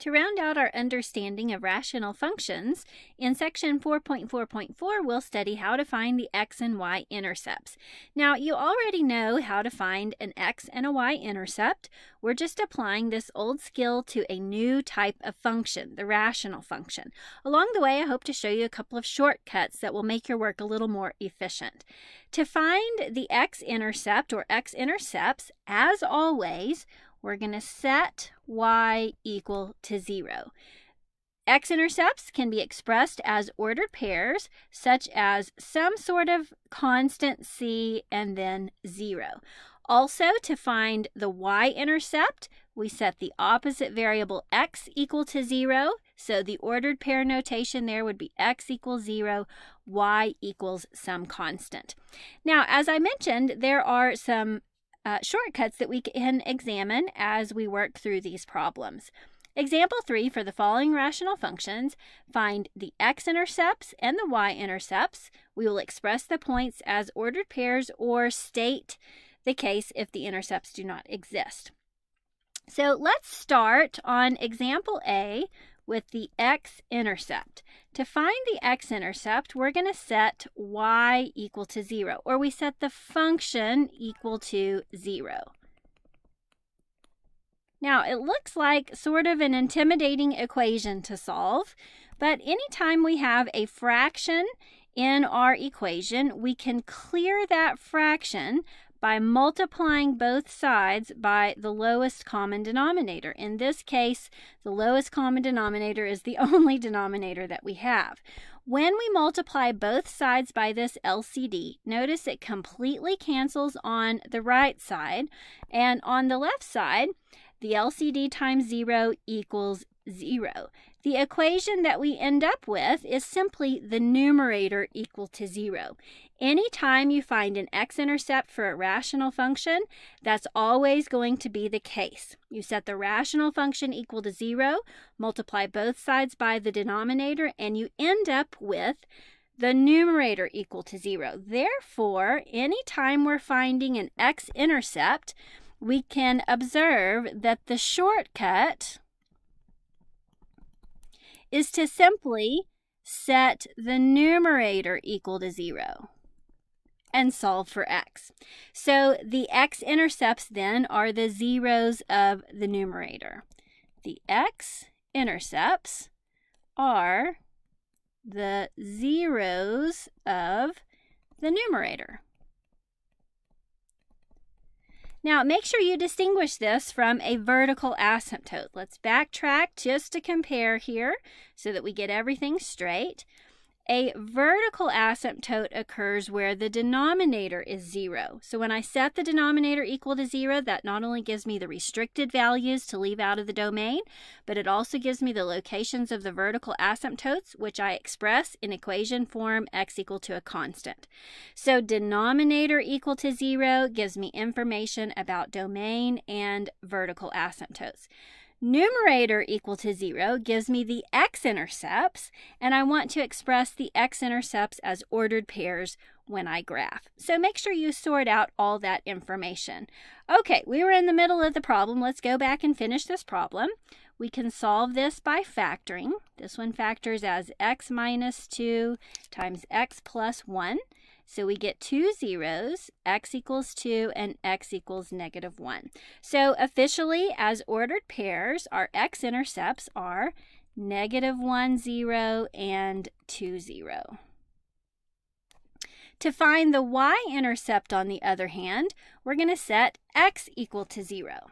To round out our understanding of rational functions, in section 4.4.4, we'll study how to find the x and y intercepts. Now, you already know how to find an x and a y intercept. We're just applying this old skill to a new type of function, the rational function. Along the way, I hope to show you a couple of shortcuts that will make your work a little more efficient. To find the x intercept or x intercepts, as always, we're going to set y equal to 0. X-intercepts can be expressed as ordered pairs, such as some sort of constant c and then 0. Also, to find the y-intercept, we set the opposite variable x equal to 0. So the ordered pair notation there would be x equals 0, y equals some constant. Now, as I mentioned, there are some uh, shortcuts that we can examine as we work through these problems. Example 3 for the following rational functions, find the x-intercepts and the y-intercepts. We will express the points as ordered pairs or state the case if the intercepts do not exist. So let's start on example A with the x-intercept. To find the x-intercept, we're going to set y equal to 0, or we set the function equal to 0. Now, it looks like sort of an intimidating equation to solve, but anytime we have a fraction in our equation, we can clear that fraction by multiplying both sides by the lowest common denominator. In this case, the lowest common denominator is the only denominator that we have. When we multiply both sides by this LCD, notice it completely cancels on the right side. And on the left side, the LCD times 0 equals 0. The equation that we end up with is simply the numerator equal to 0. Anytime you find an x-intercept for a rational function, that's always going to be the case. You set the rational function equal to 0, multiply both sides by the denominator, and you end up with the numerator equal to 0. Therefore, anytime we're finding an x-intercept, we can observe that the shortcut is to simply set the numerator equal to 0 and solve for x. So the x-intercepts then are the zeros of the numerator. The x-intercepts are the zeros of the numerator. Now, make sure you distinguish this from a vertical asymptote. Let's backtrack just to compare here so that we get everything straight. A vertical asymptote occurs where the denominator is zero. So when I set the denominator equal to zero, that not only gives me the restricted values to leave out of the domain, but it also gives me the locations of the vertical asymptotes, which I express in equation form x equal to a constant. So denominator equal to zero gives me information about domain and vertical asymptotes. Numerator equal to 0 gives me the x-intercepts, and I want to express the x-intercepts as ordered pairs when I graph. So make sure you sort out all that information. Okay, we were in the middle of the problem. Let's go back and finish this problem. We can solve this by factoring. This one factors as x minus 2 times x plus 1. So we get two zeros, x equals 2 and x equals negative 1. So officially, as ordered pairs, our x-intercepts are negative 1, 0, and 2, 0. To find the y-intercept, on the other hand, we're going to set x equal to 0.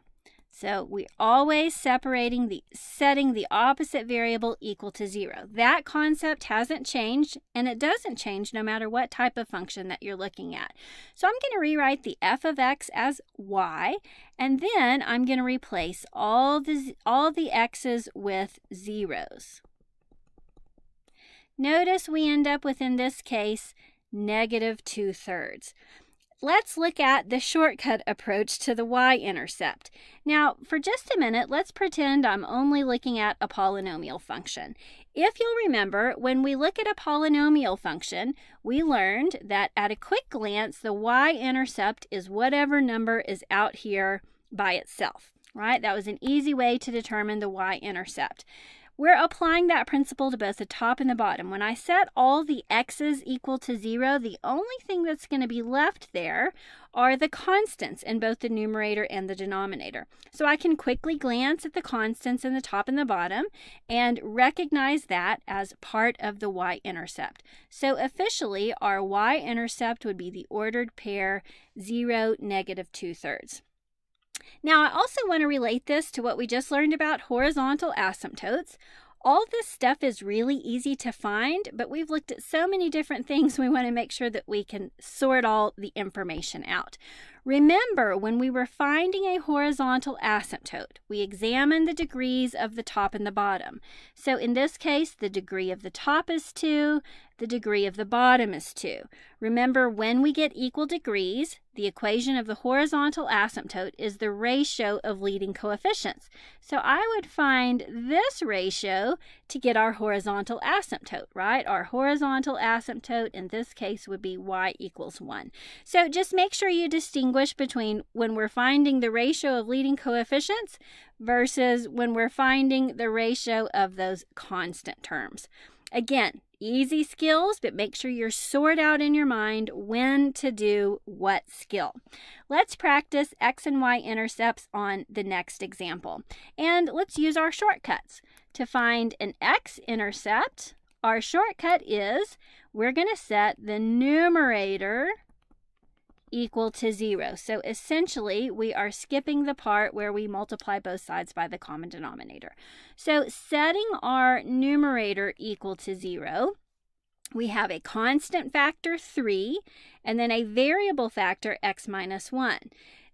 So we're always separating the setting the opposite variable equal to zero. That concept hasn't changed and it doesn't change no matter what type of function that you're looking at. So I'm going to rewrite the f of x as y and then I'm going to replace all the, all the x's with zeros. Notice we end up with, in this case, negative 2 thirds let's look at the shortcut approach to the y-intercept. Now, for just a minute, let's pretend I'm only looking at a polynomial function. If you'll remember, when we look at a polynomial function, we learned that at a quick glance, the y-intercept is whatever number is out here by itself, right? That was an easy way to determine the y-intercept. We're applying that principle to both the top and the bottom. When I set all the x's equal to zero, the only thing that's going to be left there are the constants in both the numerator and the denominator. So I can quickly glance at the constants in the top and the bottom and recognize that as part of the y-intercept. So officially, our y-intercept would be the ordered pair 0, negative 2 thirds. Now, I also want to relate this to what we just learned about horizontal asymptotes. All this stuff is really easy to find, but we've looked at so many different things, we want to make sure that we can sort all the information out. Remember, when we were finding a horizontal asymptote, we examined the degrees of the top and the bottom. So in this case, the degree of the top is 2, the degree of the bottom is 2. Remember, when we get equal degrees, the equation of the horizontal asymptote is the ratio of leading coefficients. So I would find this ratio to get our horizontal asymptote, right? Our horizontal asymptote in this case would be y equals 1. So just make sure you distinguish distinguish between when we're finding the ratio of leading coefficients versus when we're finding the ratio of those constant terms. Again, easy skills, but make sure you're sort out in your mind when to do what skill. Let's practice x and y intercepts on the next example. And let's use our shortcuts. To find an x intercept, our shortcut is we're going to set the numerator equal to zero. So essentially, we are skipping the part where we multiply both sides by the common denominator. So setting our numerator equal to zero, we have a constant factor 3 and then a variable factor x minus 1.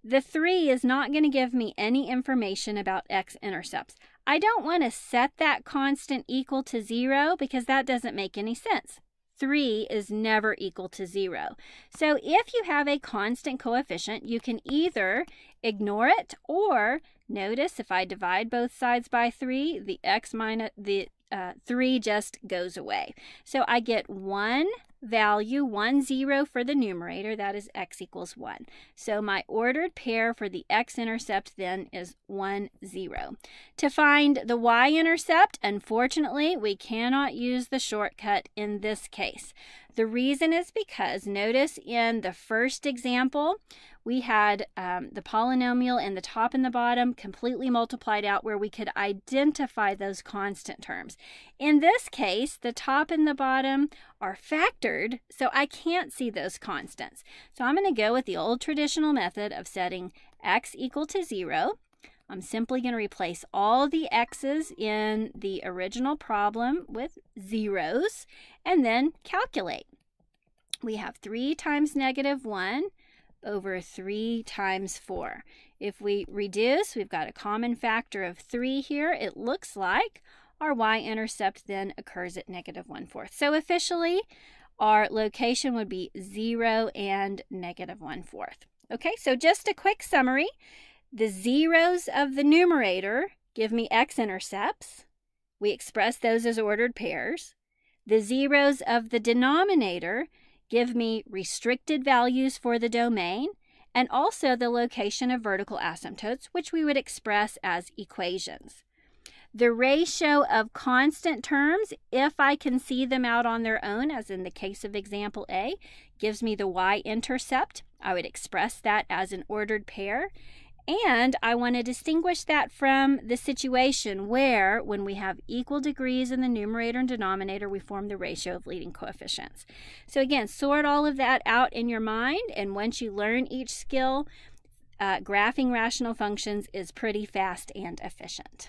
The 3 is not going to give me any information about x-intercepts. I don't want to set that constant equal to 0 because that doesn't make any sense. 3 is never equal to 0. So if you have a constant coefficient, you can either ignore it or notice if I divide both sides by 3, the x minus the uh, 3 just goes away. So I get 1 value 1, 0 for the numerator, that is x equals 1. So my ordered pair for the x-intercept then is 1, 0. To find the y-intercept, unfortunately, we cannot use the shortcut in this case. The reason is because notice in the first example, we had um, the polynomial in the top and the bottom completely multiplied out where we could identify those constant terms. In this case, the top and the bottom are factored, so I can't see those constants. So I'm going to go with the old traditional method of setting x equal to 0. I'm simply going to replace all the x's in the original problem with zeros and then calculate. We have 3 times negative 1 over 3 times 4. If we reduce, we've got a common factor of 3 here. It looks like our y-intercept then occurs at negative 1 fourth. So officially, our location would be 0 and negative 1 fourth. Okay, so just a quick summary. The zeros of the numerator give me x-intercepts. We express those as ordered pairs. The zeros of the denominator give me restricted values for the domain and also the location of vertical asymptotes, which we would express as equations. The ratio of constant terms, if I can see them out on their own, as in the case of example A, gives me the y-intercept. I would express that as an ordered pair. And I want to distinguish that from the situation where, when we have equal degrees in the numerator and denominator, we form the ratio of leading coefficients. So, again, sort all of that out in your mind. And once you learn each skill, uh, graphing rational functions is pretty fast and efficient.